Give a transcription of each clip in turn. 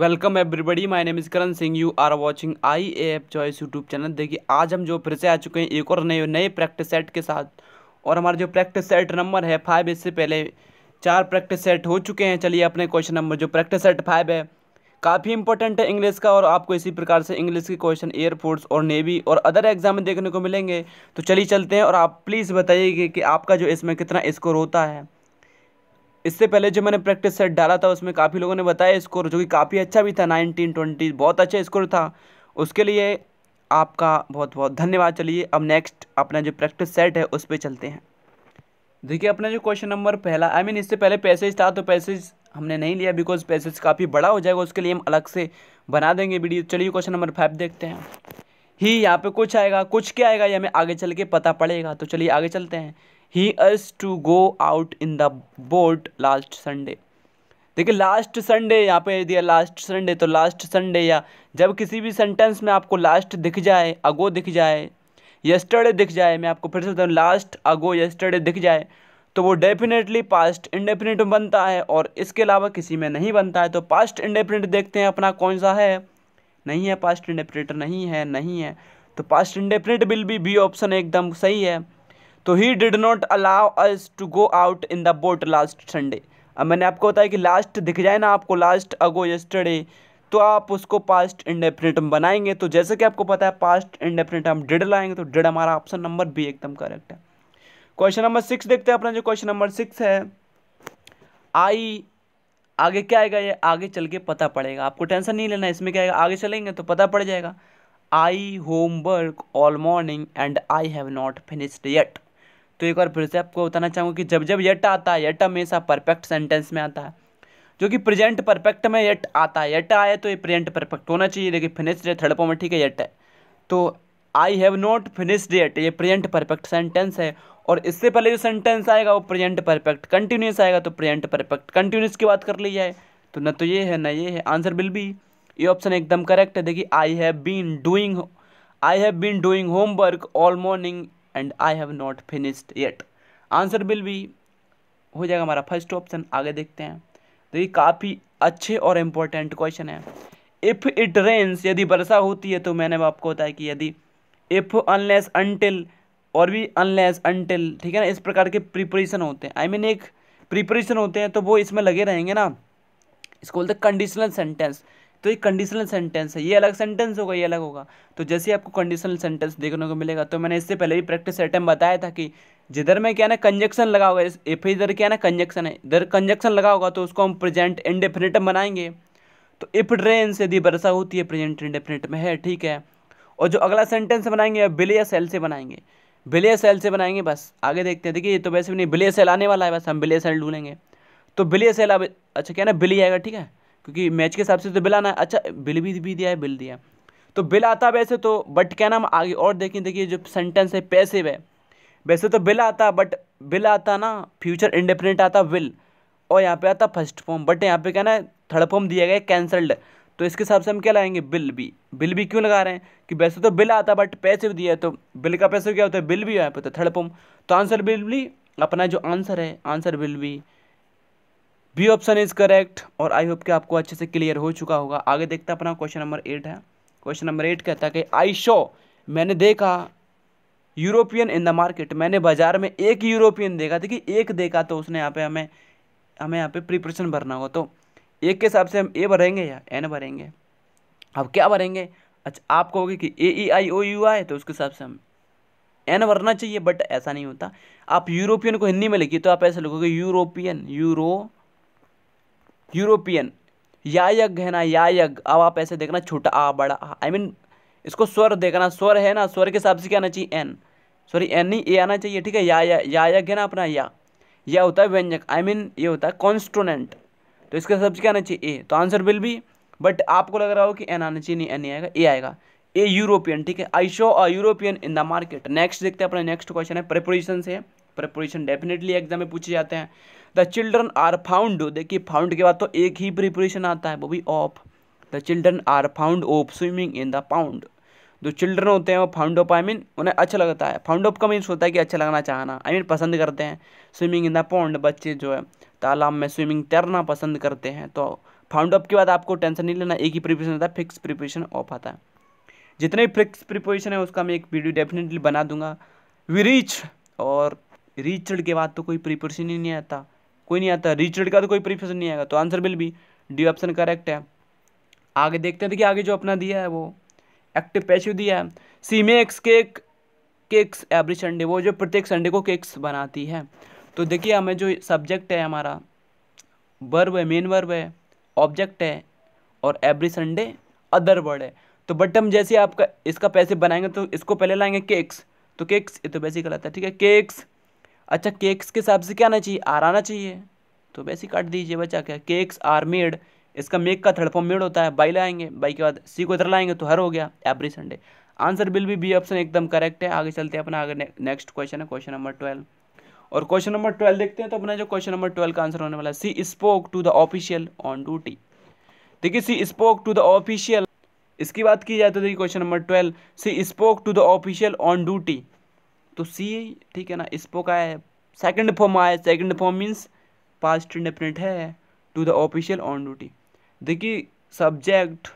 welcome everybody my name is Karan Singh you are watching I A F choice YouTube channel देखिए आज हम जो फिर से आ चुके हैं एक और नए नए प्रैक्टिस सेट के साथ और हमारा जो प्रैक्टिस सेट नंबर है फाइव इससे पहले चार प्रैक्टिस सेट हो चुके हैं चलिए अपने क्वेश्चन नंबर जो प्रैक्टिस सेट फाइव है काफ़ी इंपॉर्टेंट है इंग्लिश का और आपको इसी प्रकार से इंग्लिश के क्वेश्चन एयरफोर्स और नेवी और अदर एग्जाम में देखने को मिलेंगे तो चलिए चलते हैं और आप प्लीज़ बताइए कि आपका जो इसमें कितना स्कोर होता है इससे पहले जो मैंने प्रैक्टिस सेट डाला था उसमें काफ़ी लोगों ने बताया स्कोर जो कि काफ़ी अच्छा भी था नाइनटीन ट्वेंटी बहुत अच्छा स्कोर था उसके लिए आपका बहुत बहुत धन्यवाद चलिए अब नेक्स्ट अपना जो प्रैक्टिस सेट है उस पर चलते हैं देखिए अपना जो क्वेश्चन नंबर पहला आई I मीन mean, इससे पहले पैसेज था तो पैसेज हमने नहीं लिया बिकॉज पैसेज काफ़ी बड़ा हो जाएगा उसके लिए हम अलग से बना देंगे वीडियो चलिए क्वेश्चन नंबर फाइव देखते हैं ही यहाँ पे कुछ आएगा कुछ क्या आएगा ये हमें आगे चल के पता पड़ेगा तो चलिए आगे चलते हैं he us to go out in the boat last Sunday देखिए लास्ट संडे यहाँ पे दिया लास्ट संडे तो लास्ट संडे या जब किसी भी सेंटेंस में आपको लास्ट दिख जाए अगो दिख जाए यस्टरडे दिख जाए मैं आपको फिर से बताऊँ लास्ट अगो यस्टरडे दिख जाए तो वो डेफिनेटली पास्ट इंडेफिनेट में बनता है और इसके अलावा किसी में नहीं बनता है तो पास्ट इंडेफिनेट देखते हैं अपना कौन सा है नहीं है पास्ट इंडेफिनेटर नहीं है नहीं है तो past indefinite will be B option एकदम सही है तो he did not allow us to go out in the boat last Sunday अब मैंने आपको बताया कि लास्ट दिख जाए ना आपको लास्ट अगो यस्टरडे तो आप उसको पास्ट इंडेफिनेट हम बनाएंगे तो जैसे कि आपको पता है पास्ट इंडेफिनेट हम डिड लाएंगे तो डिड हमारा ऑप्शन नंबर बी एकदम करेक्ट है क्वेश्चन नंबर सिक्स देखते हैं अपना जो क्वेश्चन नंबर सिक्स है आई आगे क्या आएगा ये आगे चल के पता पड़ेगा आपको टेंशन नहीं लेना इसमें क्या आएगा आगे चलेंगे तो पता पड़ जाएगा I homework all morning and I have not finished yet तो एक बार फिर से आपको बताना चाहूँगा कि जब जब यट आता है यट हमेशा परफेक्ट सेंटेंस में आता है जो कि प्रेजेंट परफेक्ट में यट आता है यट आए तो ये प्रेजेंट परफेक्ट होना चाहिए देखिए फिनिश है थर्ड पॉइंट में ठीक है यट है तो I have not finished yet ये प्रेजेंट परफेक्ट सेंटेंस है और इससे पहले जो सेंटेंस आएगा वो प्रेजेंट परफेक्ट कंटिन्यूस आएगा तो प्रेजेंट परफेक्ट कंटिन्यूस की बात कर ली जाए तो ना तो ये है ना ये है आंसर बिल बी ये ऑप्शन एकदम करेक्ट है देखिए I have been doing I have been doing homework all morning and I have not finished yet answer will be हो जाएगा हमारा फर्स्ट ऑप्शन आगे देखते हैं तो ये काफ़ी अच्छे और इम्पोर्टेंट क्वेश्चन है इफ़ इट रेंस यदि वर्षा होती है तो मैंने आपको बताया कि यदि इफ़ अनलेस अनटिल और भी अनलेस अनटिल ठीक है ना इस प्रकार के प्रिपरेशन होते हैं आई मीन एक प्रिपरेशन होते हैं तो वो इसमें लगे रहेंगे ना इसको बोलते हैं कंडीशनल सेंटेंस तो ये कंडीशनल सेंटेंस है ये अलग सेंटेंस होगा ये अलग होगा तो जैसे आपको कंडीशनल सेंटेंस देखने को मिलेगा तो मैंने इससे पहले भी प्रैक्टिस आइटम बताया था कि जिधर में क्या ना कंजक्शन लगा होगा इफ इधर क्या ना कंजक्शन है इधर कंजक्शन लगा होगा तो उसको हम प्रेजेंट इंडेफिनेटम बनाएंगे तो इफ ड्रेन से दी वर्षा होती है प्रेजेंट इंडेफिनेट में है ठीक है और जो अगला सेंटेंस बनाएंगे बिलिया या सेल से बनाएंगे बिलिया सेल से बनाएंगे बस आगे देखते हैं देखिए ये तो वैसे भी नहीं बिले सेल आने वाला है बस हम बिले सेल ढूंढेंगे तो बिलिया सेल अब अच्छा क्या ना बिली आएगा ठीक है क्योंकि मैच के हिसाब से तो बिल आना है अच्छा बिल भी भी दिया है बिल दिया है तो बिल आता वैसे तो बट क्या नाम आगे और देखें देखिए जो सेंटेंस है पैसे है वैसे तो बिल आता बट बिल आता ना फ्यूचर इंडिपेंडेंट आता विल और यहाँ पे आता फर्स्ट फॉर्म बट यहाँ पे क्या ना थर्ड फॉर्म दिया गया कैंसल्ड तो इसके हिसाब से हम क्या लाएंगे बिल भी बिल भी क्यों लगा रहे हैं कि वैसे तो बिल आता बट पैसे भी दिया है तो बिल का पैसे क्या होता है बिल भी यहाँ पे तो थर्ड फॉर्म तो आंसर बिल भी अपना जो आंसर है answer will be B option is correct और आई होप कि आपको अच्छे से क्लियर हो चुका होगा आगे देखते हैं अपना क्वेश्चन नंबर एट है क्वेश्चन नंबर एट कहता है कि आई शो मैंने देखा यूरोपियन इन द मार्केट मैंने बाजार में एक यूरोपियन देखा देखिए एक देखा तो उसने यहाँ पे हमें हमें यहाँ पे प्रिपरेशन भरना होगा तो एक के हिसाब से हम ए भरेंगे या एन भरेंगे अब क्या भरेंगे अच्छा आप कहोगे कि ए ई आई ओ यू आई तो उसके हिसाब से हम एन भरना चाहिए बट ऐसा नहीं होता आप यूरोपियन को हिंदी में लिखिए तो आप ऐसे लिखोगे यूरोपियन यूरो यूरोपियन या यज्ञ है ना या यज्ञ अब आप ऐसे देखना छोटा आ बड़ा आई I मीन mean, इसको स्वर देखना स्वर है ना स्वर के हिसाब से क्या आना चाहिए एन सॉरी एन ही ए आना चाहिए ठीक है या या यज्ञ है ना अपना या यह होता है व्यंजक आई मीन ये होता है कॉन्स्टोनेंट तो इसके हिसाब से क्या आना चाहिए ए तो आंसर विल भी बट आपको लग रहा हो कि एन आना चाहिए नहीं एन नहीं आएगा ए आएगा ए यूरोपियन ठीक है I show a European in the market next देखते हैं अपना नेक्स्ट क्वेश्चन है प्रेपोजिशन से प्रेपोजिशन डेफिनेटली एग्जाम में पूछे जाते हैं द चिल्ड्रन आर फाउंड देखिए फाउंड के बाद तो एक ही प्रिपरेशन आता है वो भी of the children are found of swimming in the pound जो चिल्ड्रन होते हैं वो फाउंड ऑफ आई मीन उन्हें अच्छा लगता है फाउंड ऑफ का मीन्स होता है कि अच्छा लगना चाहना आई I मीन mean, पसंद करते हैं स्विमिंग इन द पाउंड बच्चे जो है तालाब में स्विमिंग तैरना पसंद करते हैं तो फाउंड ऑफ के बाद आपको टेंशन नहीं लेना एक ही प्रिपरेशन होता है फिक्स प्रिपरेशन ऑफ आता है जितने भी फिक्स प्रिपरेशन है उसका मैं एक वीडियो डेफिनेटली बना दूंगा वी रीच और रीचड के बाद तो कोई प्रिपरेशन ही नहीं आता कोई नहीं आता रिचर्ड का तो कोई प्रीफेशन नहीं आएगा तो answer will be D option correct है आगे देखते हैं देखिए आगे जो अपना दिया है वो एक्टिव पैसिव दिया है she cake cakes every Sunday वो जो प्रत्येक संडे को केक्स बनाती है तो देखिए हमें जो सब्जेक्ट है हमारा वर्ब है मेन वर्ब है ऑब्जेक्ट है और एवरी संडे अदर वर्ड है तो बटम जैसे आपका इसका पैसे बनाएंगे तो इसको पहले लाएंगे केक्स तो केक्स ये तो बेसिक आता है ठीक है केक्स अच्छा केक्स के हिसाब से क्या आना चाहिए आर आना चाहिए तो वैसे ही काट दीजिए बचा क्या केक्स आर मेड इसका मेक का थर्ड फॉर्म मेड होता है बाई लाएंगे बाई के बाद सी को इधर लाएंगे तो हर हो गया every Sunday answer will be B option एकदम करेक्ट है आगे चलते हैं अपना आगे नेक्स्ट क्वेश्चन है क्वेश्चन नंबर ट्वेल्व और क्वेश्चन नंबर ट्वेल्व देखते हैं तो अपना जो क्वेश्चन नंबर ट्वेल्व का आंसर होने वाला है she spoke to the official on duty देखिए she spoke to the official इसकी बात की जाए तो देखिए question number twelve she spoke to the official on duty तो सी ठीक है ना इसपो का है सेकंड फॉर्म आया second form means past indefinite है to the official on duty देखिए सब्जेक्ट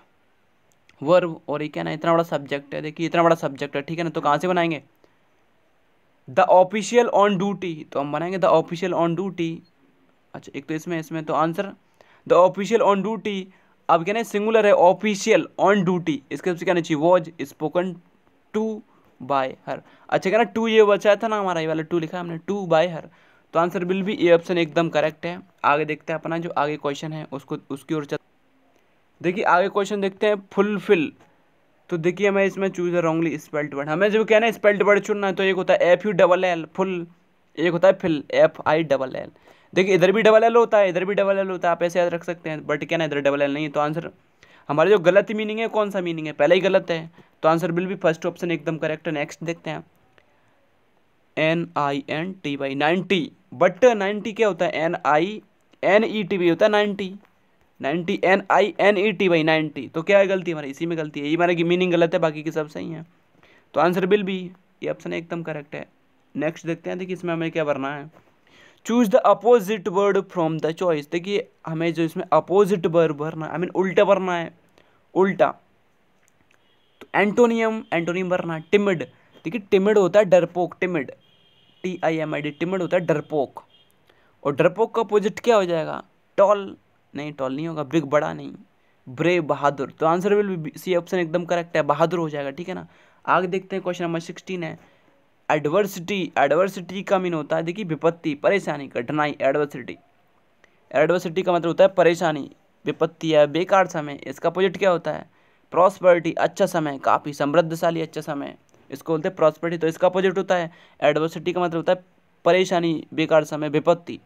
वर्ब और ये क्या ना इतना बड़ा सब्जेक्ट है देखिए इतना बड़ा सब्जेक्ट है ठीक है ना तो कहाँ से बनाएंगे द ऑफिशियल ऑन ड्यूटी तो हम बनाएंगे द ऑफिशियल ऑन ड्यूटी अच्छा एक तो इसमें इसमें तो answer the official on duty अब क्या ना सिंगुलर है ऑफिशियल ऑन ड्यूटी इसके सबसे क्या चाहिए was spoken to by her अच्छा कह टू ये बचा था ना हमारा ये वाला टू लिखा हमने टू बाय हर तो आंसर बिल भी ये ऑप्शन एकदम करेक्ट है आगे देखते हैं अपना जो आगे क्वेश्चन है उसको उसकी ओर चल देखिए आगे क्वेश्चन देखते हैं फुलफिल तो देखिए मैं इसमें चूज रॉन्गली स्पेल्ट वर्ड हमें जो कहना है स्पेल्ट वर्ड चुनना है तो एक होता है F U double L full एक होता है fill F I double L देखिए इधर भी डबल एल होता है इधर भी डबल एल होता है आप ऐसे याद रख सकते हैं बट क्या ना इधर डबल एल नहीं है तो आंसर हमारे जो गलत मीनिंग है कौन सा मीनिंग है पहले ही गलत है तो answer will be first option एकदम करेक्ट है नेक्स्ट देखते हैं N I N T Y ninety but ninety क्या होता है N I N E T Y होता है ninety ninety N I N E T Y ninety तो क्या है गलती हमारी इसी में गलती है ये हमारे की मीनिंग गलत है बाकी के सब सही है तो आंसर बिल भी ये ऑप्शन एकदम करेक्ट है नेक्स्ट देखते हैं देखिए इसमें हमें क्या भरना है choose the opposite word from the choice देखिए हमें जो इसमें अपोजिट वर्ड भरना है आई मीन उल्टा भरना है उल्टा एंटोनियम एंटोनियम वरना टिमिड देखिए टिमिड होता है डरपोक timid T I M I D timid होता है डरपोक और डरपोक का अपोजिट क्या हो जाएगा टॉल नहीं टॉल नहीं होगा बिग बड़ा नहीं ब्रेव बहादुर तो answer will be C option एकदम करेक्ट है बहादुर हो जाएगा ठीक है ना आगे देखते हैं क्वेश्चन नंबर सिक्सटीन है एडवर्सिटी एडवर्सिटी का मीन होता है देखिए विपत्ति परेशानी कठिनाई एडवर्सिटी एडवर्सिटी का मतलब होता है परेशानी विपत्ति है बेकार समय इसका अपोजिट क्या होता है प्रॉस्पर्टी अच्छा समय काफ़ी समृद्धशाली अच्छा समय इसको बोलते हैं प्रॉस्पर्टी तो इसका अपोजिट होता है एडवर्सिटी का मतलब होता है परेशानी बेकार समय विपत्ति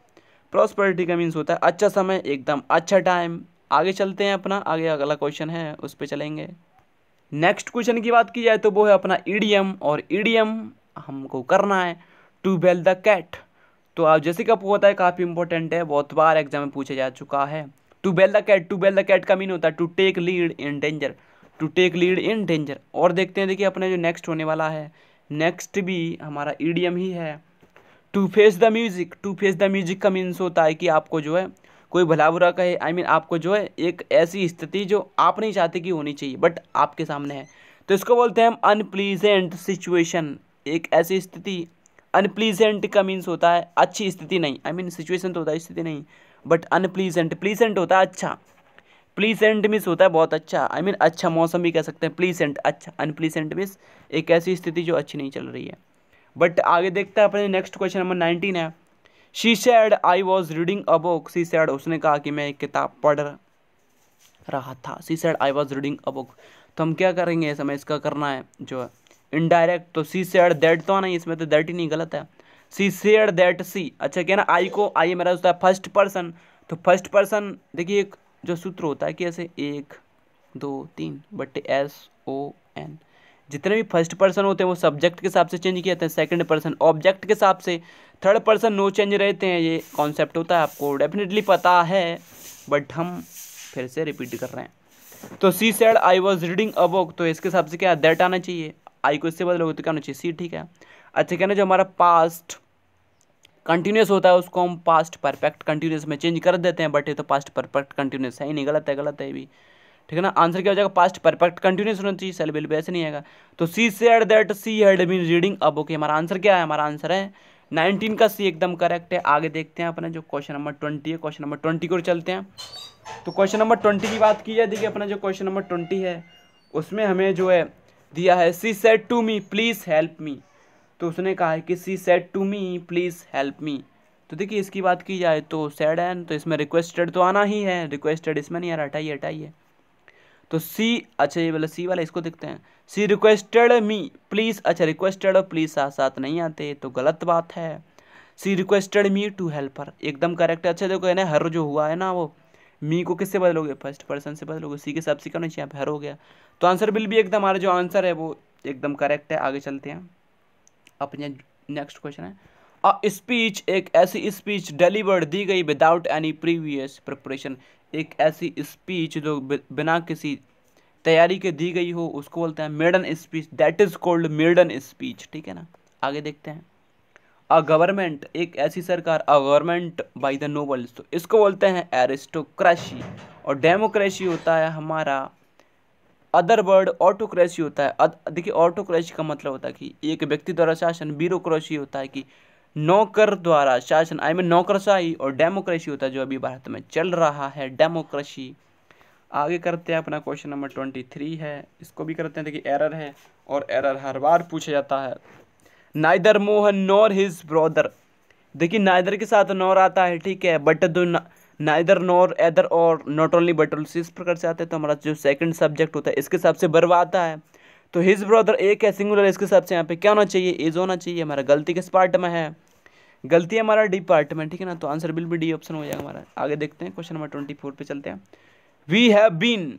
प्रॉस्पर्टी का मीन्स होता है अच्छा समय एकदम अच्छा टाइम आगे चलते हैं अपना आगे अगला क्वेश्चन है उस पर चलेंगे नेक्स्ट क्वेश्चन की बात की जाए तो वो है अपना ईडीएम और ईडीएम हमको करना है टू बेल द कैट तो आप जैसे कि आपको होता है काफ़ी इंपॉर्टेंट है बहुत बार एग्जाम में पूछा जा चुका है to bell the cat to bell the cat का मीन होता है to take lead in danger to take lead in danger और देखते हैं देखिए अपने जो नेक्स्ट होने वाला है नेक्स्ट भी हमारा ईडीएम ही है to face the music to face the music का मीन्स होता है कि आपको जो है कोई भला बुरा कहे आई I मीन mean, आपको जो है एक ऐसी स्थिति जो आप नहीं चाहते कि होनी चाहिए बट आपके सामने है तो इसको बोलते हैं हम अनप्लीजेंट सिचुएशन एक ऐसी स्थिति अनप्लीजेंट का मीन्स होता है अच्छी स्थिति नहीं आई मीन सिचुएशन तो होता है स्थिति नहीं बट अनप्लीजेंट प्लीजेंट होता है अच्छा प्लीसेंट मिस होता है बहुत अच्छा आई I मीन mean, अच्छा मौसम भी कह सकते हैं प्लीसेंट अच्छा अनप्लीसेंट मिस एक ऐसी स्थिति जो अच्छी नहीं चल रही है बट आगे देखते हैं अपने नेक्स्ट क्वेश्चन नंबर नाइनटीन है she said I was reading a book she said उसने कहा कि मैं एक किताब पढ़ रहा था she said I was reading a book तो हम क्या करेंगे इस समय इसका करना है जो इनडायरेक्ट तो सी सैड दैट तो आना ही इसमें तो दैट ही नहीं गलत है सी सेड दैट सी अच्छा क्या ना आई को आई मेरा होता है फर्स्ट पर्सन तो फर्स्ट पर्सन देखिए एक जो सूत्र होता है कि ऐसे एक दो तीन बट एस ओ एन जितने भी फर्स्ट पर्सन होते हैं वो सब्जेक्ट के हिसाब से चेंज किए जाते हैं सेकंड पर्सन ऑब्जेक्ट के हिसाब से थर्ड पर्सन नो चेंज रहते हैं ये कॉन्सेप्ट होता है आपको डेफिनेटली पता है बट हम फिर से रिपीट कर रहे हैं तो she said I was reading a book तो इसके हिसाब से क्या दैट आना चाहिए आई को इससे बदलोगे तो क्या होना चाहिए सी ठीक है अच्छा ना जो हमारा पास्ट कंटिन्यूस होता है उसको हम पास्ट परफेक्ट कंटिन्यूस में चेंज कर देते हैं बट ये तो पास्ट परफेक्ट कंटिन्यूस है ही नहीं गलत है गलत है भी ठीक है ना आंसर क्या हो जाएगा पास्ट परफेक्ट कंटिन्यूस होना चाहिए सेल बिल ऐसे नहीं आएगा तो she said that she had been reading अब ओके हमारा आंसर क्या है हमारा आंसर है नाइनटीन का सी एकदम करेक्ट है आगे देखते हैं अपना जो क्वेश्चन नंबर ट्वेंटी है क्वेश्चन नंबर ट्वेंटी को चलते हैं तो क्वेश्चन नंबर ट्वेंटी की बात की जाए देखिए अपना जो क्वेश्चन नंबर ट्वेंटी है उसमें हमें जो है दिया है she said to me please help me तो उसने कहा है कि she said to me please help me तो देखिए इसकी बात की जाए तो सैड एन तो इसमें रिक्वेस्टेड तो आना ही है रिक्वेस्टेड इसमें नहीं यार हटाइए हटाइए तो सी अच्छा ये वाला सी वाला इसको देखते हैं सी रिक्वेस्टेड मी प्लीज़ अच्छा रिक्वेस्टेड और प्लीज़ साथ साथ नहीं आते तो गलत बात है she requested me to help her एकदम करेक्ट है अच्छा देखो है ना हर जो हुआ है ना वो मी को किससे बदलोगे फर्स्ट पर्सन से बदलोगे सी के साथ सी करना चाहिए हर हो गया तो आंसर बिल भी एकदम हमारा जो आंसर है वो एकदम करेक्ट है आगे चलते हैं अपने नेक्स्ट क्वेश्चन है अ स्पीच एक ऐसी स्पीच डिलीवर्ड दी गई विदाउट एनी प्रीवियस प्रिपरेशन एक ऐसी स्पीच जो बिना किसी तैयारी के दी गई हो उसको बोलते हैं maiden speech that is called maiden speech ठीक है ना आगे देखते हैं अ गवर्नमेंट एक ऐसी सरकार a government by the nobles तो इसको बोलते हैं एरिस्टोक्रेसी और डेमोक्रेसी होता है हमारा अदर वर्ड ऑटोक्रेसी होता है देखिए ऑटोक्रेसी का मतलब होता है कि एक व्यक्ति द्वारा शासन ब्यूरोक्रेसी होता है कि नौकर द्वारा शासन आई मीन नौकरशाही और डेमोक्रेसी होता है जो अभी भारत में चल रहा है डेमोक्रेसी आगे करते हैं अपना क्वेश्चन नंबर ट्वेंटी थ्री है इसको भी करते हैं देखिए एरर है और एरर हर बार पूछा जाता है neither Mohan nor his brother देखिए नाइदर के साथ नॉर आता है ठीक है बट दो नाइदर नॉर एदर और नॉट ओनली बट इस प्रकार से आते हैं तो हमारा जो सेकंड सब्जेक्ट होता है इसके हिसाब से बर्वा आता है तो हिज ब्रदर एक है सिंगुलर इसके हिसाब से यहाँ पे क्या होना चाहिए इज होना चाहिए हमारा गलती किस पार्ट में है गलती है हमारा डी पार्ट में ठीक है ना तो answer will be D option हो जाएगा हमारा आगे देखते हैं क्वेश्चन नंबर ट्वेंटी फोर चलते हैं वी हैव बीन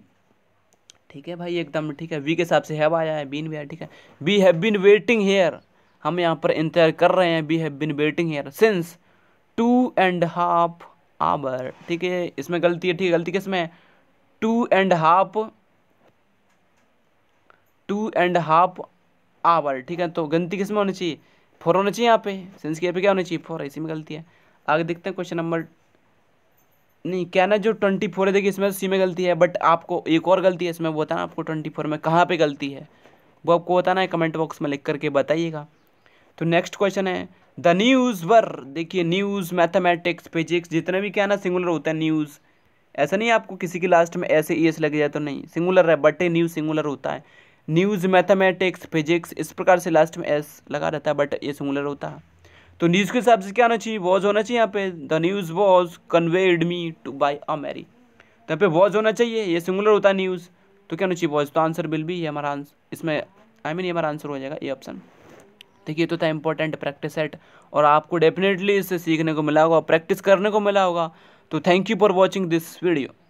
ठीक है भाई एकदम ठीक है वी के हिसाब से हैव आया है बीन भी ठीक है we have been waiting here हम यहाँ पर इंतजार कर रहे हैं we have been waiting here since two and half hour ठीक है इसमें गलती है ठीक है गलती किसमें two and half two and half hour ठीक है तो गलती किसमें होनी चाहिए फोर होना चाहिए यहाँ पे सेंस की पे क्या होनी चाहिए फोर इसी में गलती है आगे देखते हैं क्वेश्चन नंबर नहीं कहना जो ट्वेंटी फोर है देखिए इसमें सी में गलती है बट आपको एक और गलती है इसमें वो बताना आपको ट्वेंटी फोर में कहाँ पे गलती है वो आपको बताना है कमेंट बॉक्स में लिख करके बताइएगा तो नेक्स्ट क्वेश्चन है द न्यूज़ वर देखिए न्यूज़ मैथमेटिक्स फिजिक्स जितने भी क्या ना सिंगुलर होता है न्यूज़ ऐसा नहीं आपको किसी के लास्ट में ऐसे ई e एस लग जाए तो नहीं सिंगुलर है बटे न्यूज़ सिंगुलर होता है न्यूज़ मैथमेटिक्स फिजिक्स इस प्रकार से लास्ट में एस लगा रहता है बट ये सिंगुलर होता है तो न्यूज़ के हिसाब से क्या होना चाहिए वॉज होना चाहिए यहाँ पे the news was conveyed me to by a Mary तो यहाँ पे वॉज होना चाहिए ये सिंगुलर होता है न्यूज़ तो क्या होना चाहिए वॉज तो आंसर बिल भी ये हमारा आंसर इसमें आई I मीन mean, ये हमारा आंसर हो जाएगा ये ऑप्शन देखिए तो था इम्पोर्टेंट प्रैक्टिस सेट और आपको डेफिनेटली इससे सीखने को मिला होगा प्रैक्टिस करने को मिला होगा तो thank you for watching this video